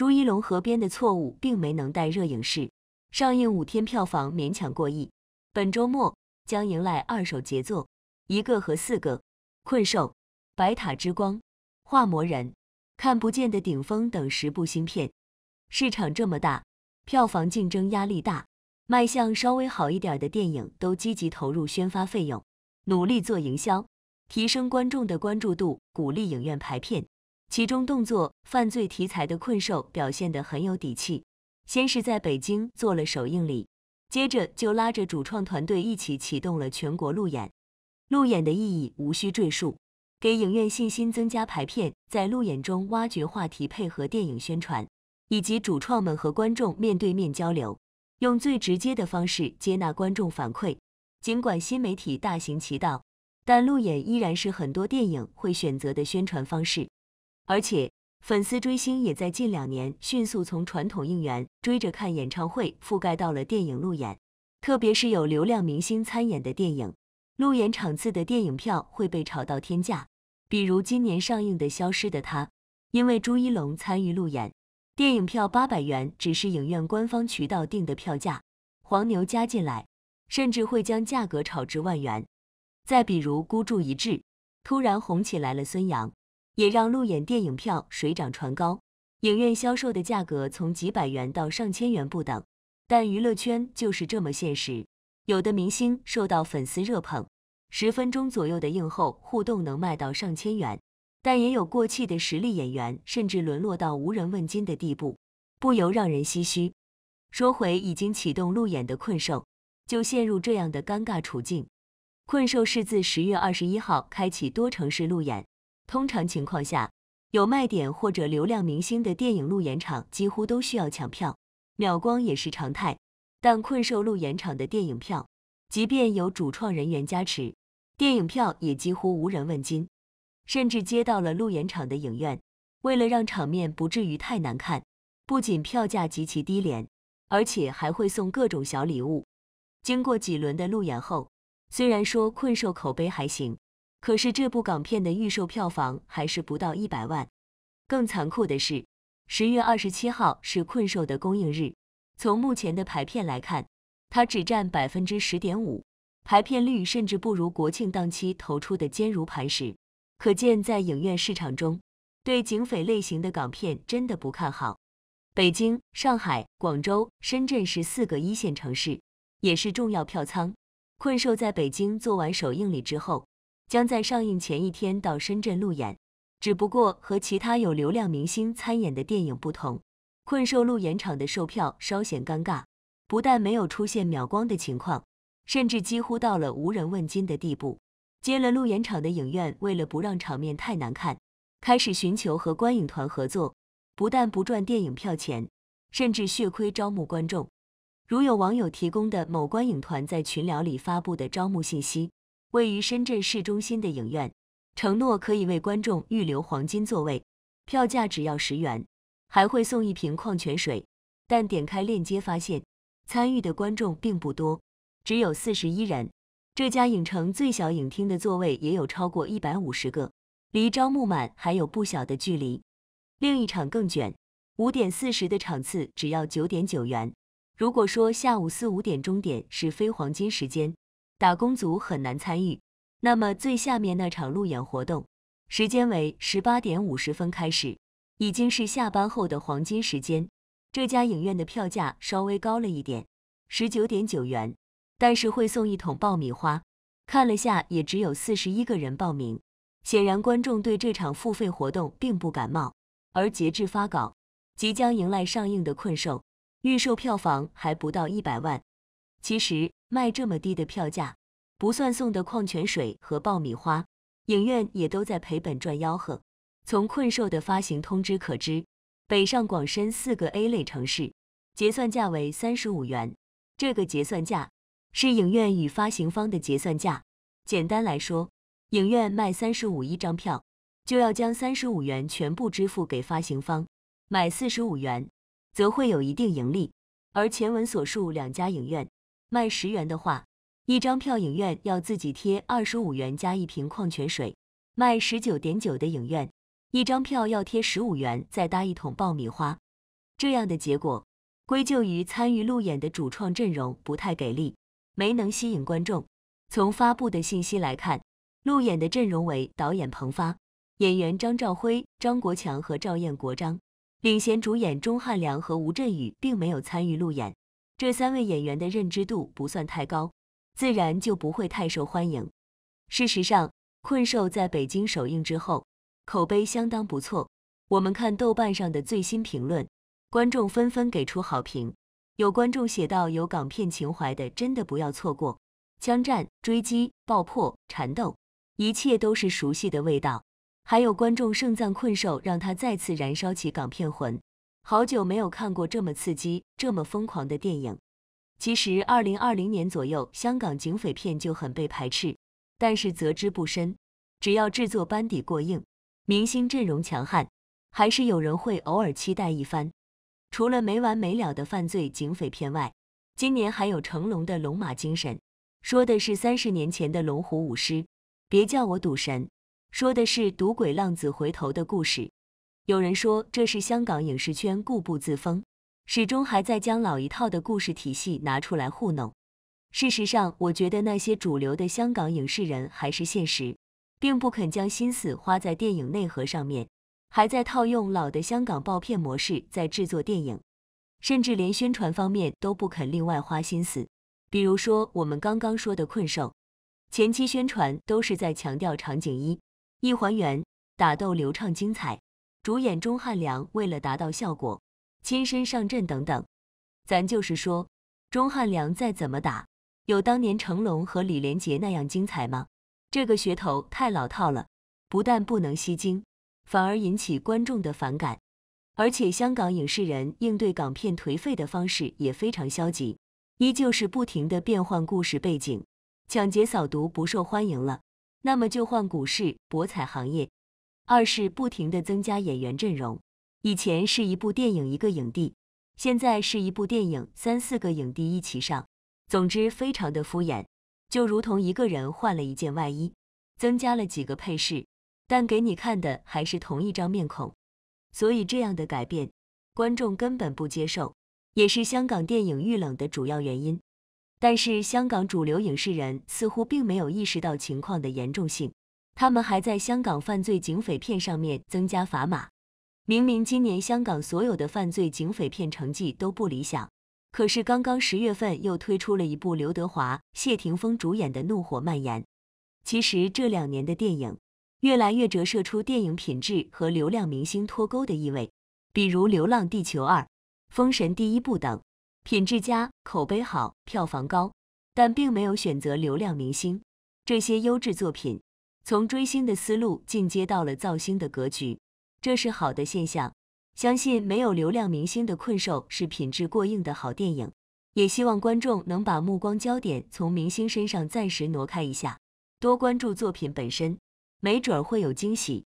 朱一龙河边的错误并没能带热影视，上映五天票房勉强过亿。本周末将迎来二手杰作《一个和四个》、《困兽》、《白塔之光》、《画魔人》、《看不见的顶峰》等十部新片。市场这么大，票房竞争压力大，卖相稍微好一点的电影都积极投入宣发费用，努力做营销，提升观众的关注度，鼓励影院排片。其中动作犯罪题材的《困兽》表现得很有底气，先是在北京做了首映礼，接着就拉着主创团队一起启动了全国路演。路演的意义无需赘述，给影院信心，增加排片，在路演中挖掘话题，配合电影宣传，以及主创们和观众面对面交流，用最直接的方式接纳观众反馈。尽管新媒体大行其道，但路演依然是很多电影会选择的宣传方式。而且，粉丝追星也在近两年迅速从传统应援、追着看演唱会，覆盖到了电影路演。特别是有流量明星参演的电影路演场次的电影票会被炒到天价。比如今年上映的《消失的他》，因为朱一龙参与路演，电影票八百元只是影院官方渠道定的票价，黄牛加进来，甚至会将价格炒至万元。再比如《孤注一掷》，突然红起来了孙杨。也让路演电影票水涨船高，影院销售的价格从几百元到上千元不等。但娱乐圈就是这么现实，有的明星受到粉丝热捧，十分钟左右的映后互动能卖到上千元，但也有过气的实力演员甚至沦落到无人问津的地步，不由让人唏嘘。说回已经启动路演的《困兽》，就陷入这样的尴尬处境。《困兽》是自十月二十一号开启多城市路演。通常情况下，有卖点或者流量明星的电影路演场几乎都需要抢票，秒光也是常态。但困兽路演场的电影票，即便有主创人员加持，电影票也几乎无人问津。甚至接到了路演场的影院，为了让场面不至于太难看，不仅票价极其低廉，而且还会送各种小礼物。经过几轮的路演后，虽然说困兽口碑还行。可是这部港片的预售票房还是不到一百万。更残酷的是，十月二十七号是《困兽》的公映日，从目前的排片来看，它只占百分之十点五，排片率甚至不如国庆档期投出的《坚如磐石》。可见，在影院市场中，对警匪类型的港片真的不看好。北京、上海、广州、深圳是四个一线城市，也是重要票仓。《困兽》在北京做完首映礼之后。将在上映前一天到深圳路演，只不过和其他有流量明星参演的电影不同，《困兽》路演场的售票稍显尴尬，不但没有出现秒光的情况，甚至几乎到了无人问津的地步。接了路演场的影院为了不让场面太难看，开始寻求和观影团合作，不但不赚电影票钱，甚至血亏招募观众。如有网友提供的某观影团在群聊里发布的招募信息。位于深圳市中心的影院承诺可以为观众预留黄金座位，票价只要十元，还会送一瓶矿泉水。但点开链接发现，参与的观众并不多，只有四十一人。这家影城最小影厅的座位也有超过一百五十个，离招募满还有不小的距离。另一场更卷，五点四十的场次只要九点九元。如果说下午四五点钟点是非黄金时间。打工族很难参与。那么最下面那场路演活动，时间为十八点五十分开始，已经是下班后的黄金时间。这家影院的票价稍微高了一点，十九点九元，但是会送一桶爆米花。看了下也只有四十一个人报名，显然观众对这场付费活动并不感冒。而截至发稿，即将迎来上映的《困兽》，预售票房还不到一百万。其实卖这么低的票价。不算送的矿泉水和爆米花，影院也都在赔本赚吆喝。从《困兽》的发行通知可知，北上广深四个 A 类城市，结算价为三十五元。这个结算价是影院与发行方的结算价。简单来说，影院卖三十五一张票，就要将三十五元全部支付给发行方；买四十五元，则会有一定盈利。而前文所述两家影院卖十元的话，一张票，影院要自己贴二十五元加一瓶矿泉水，卖十九点九的影院，一张票要贴十五元再搭一桶爆米花，这样的结果归咎于参与路演的主创阵容不太给力，没能吸引观众。从发布的信息来看，路演的阵容为导演彭发、演员张兆辉、张国强和赵燕国张，领衔主演，钟汉良和吴镇宇并没有参与路演，这三位演员的认知度不算太高。自然就不会太受欢迎。事实上，《困兽》在北京首映之后，口碑相当不错。我们看豆瓣上的最新评论，观众纷纷给出好评。有观众写道：“有港片情怀的，真的不要错过。”枪战、追击、爆破、缠斗，一切都是熟悉的味道。还有观众盛赞《困兽》，让它再次燃烧起港片魂。好久没有看过这么刺激、这么疯狂的电影。其实，二零二零年左右，香港警匪片就很被排斥，但是择之不深，只要制作班底过硬，明星阵容强悍，还是有人会偶尔期待一番。除了没完没了的犯罪警匪片外，今年还有成龙的《龙马精神》，说的是三十年前的《龙虎舞狮，别叫我赌神，说的是赌鬼浪子回头的故事。有人说这是香港影视圈固步自封。始终还在将老一套的故事体系拿出来糊弄。事实上，我觉得那些主流的香港影视人还是现实，并不肯将心思花在电影内核上面，还在套用老的香港爆片模式在制作电影，甚至连宣传方面都不肯另外花心思。比如说，我们刚刚说的《困兽》，前期宣传都是在强调场景一一还原，打斗流畅精彩。主演钟汉良为了达到效果。亲身上阵等等，咱就是说，钟汉良再怎么打，有当年成龙和李连杰那样精彩吗？这个噱头太老套了，不但不能吸睛，反而引起观众的反感。而且香港影视人应对港片颓废的方式也非常消极，依旧是不停的变换故事背景，抢劫扫毒不受欢迎了，那么就换股市、博彩行业。二是不停的增加演员阵容。以前是一部电影一个影帝，现在是一部电影三四个影帝一起上，总之非常的敷衍，就如同一个人换了一件外衣，增加了几个配饰，但给你看的还是同一张面孔，所以这样的改变，观众根本不接受，也是香港电影遇冷的主要原因。但是香港主流影视人似乎并没有意识到情况的严重性，他们还在香港犯罪警匪片上面增加砝码。明明今年香港所有的犯罪警匪片成绩都不理想，可是刚刚十月份又推出了一部刘德华、谢霆锋主演的《怒火蔓延》。其实这两年的电影越来越折射出电影品质和流量明星脱钩的意味，比如《流浪地球二》《封神第一部》等，品质佳、口碑好、票房高，但并没有选择流量明星。这些优质作品从追星的思路进阶到了造星的格局。这是好的现象，相信没有流量明星的困兽是品质过硬的好电影，也希望观众能把目光焦点从明星身上暂时挪开一下，多关注作品本身，没准会有惊喜。